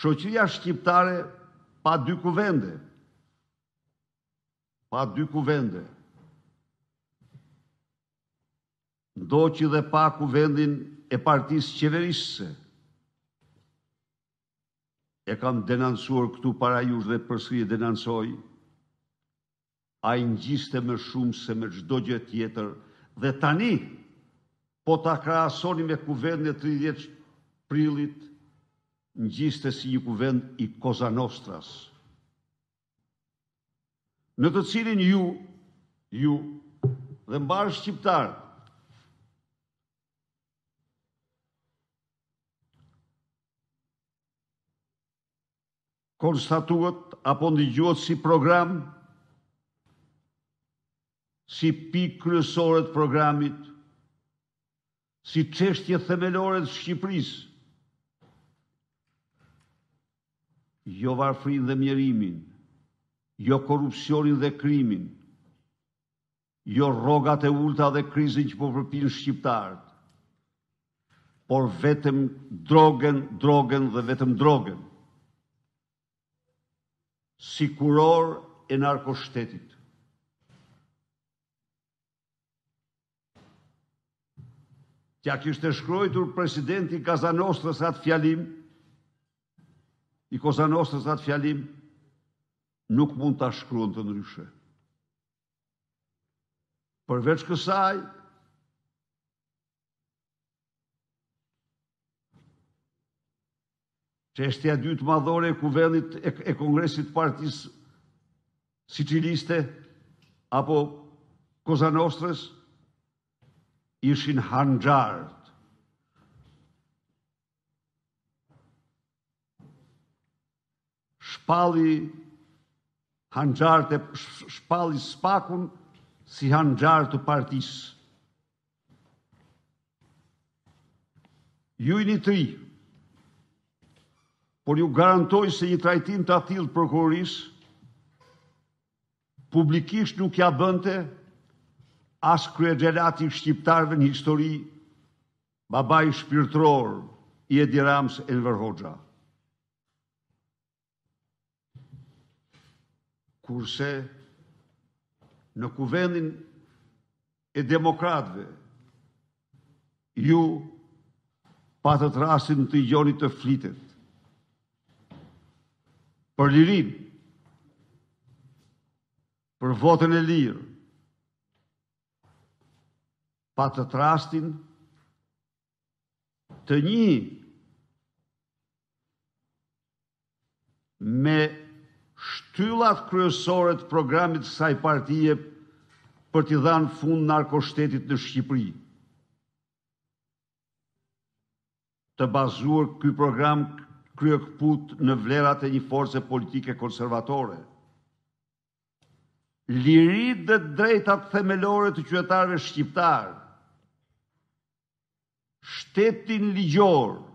shoqëria shqiptare pa dy kuvende. Pa dy kuvende. Ndo që dhe pa kuvendin e partisë qeverisëse. E kam denansuar këtu para jush dhe përsri e denansoj. A i njiste me shumë se me gjdo gjë tjetër. Dhe tani, po ta krahasoni me kuvend e 30 prillit, në gjiste si një kuvend i koza nostras, në të cilin ju, ju dhe mbarë shqiptarë, konstatuat apo ndigjuat si program, si pikë kryesore të programit, si qeshtje themelore të Shqipërisë, jo varfrin dhe mjerimin, jo korupcionin dhe krimin, jo rogat e ulta dhe krizin që po përpin shqiptarët, por vetëm drogen, drogen dhe vetëm drogen, si kuror e narko shtetit. Tja kështë e shkrojtur presidenti Kazanostrës atë fjalim, i kozanostës atë fjalim, nuk mund të ashkruen të ndryshe. Përveç kësaj, që është e dytë madhore e kuvenit e, kongresit partis siciliste apo kozanostres, ishin hanxarë shpalli hanxarët shpalli spakun si hanxarët të partisë. Ju i një tri, por ju garantoj se një trajtim të atilë prokurorisë publikisht nuk ja bënte as krye gjerati shqiptarve në histori babaj shpirtror i Edi e në Hoxha. Hoxha. kurse në kuvendin e demokratve, ju patët rastin të gjonit të flitet. Për lirin, për votën e lirë, patët rastin të një me shtyllat kryesore të programit të kësaj partie për t'i dhënë fund narkoshtetit në Shqipëri. Të bazuar ky program kryeqput në vlerat e një force politike konservatore. Liri dhe drejtat themelore të qytetarëve shqiptarë, shtetin ligjorë,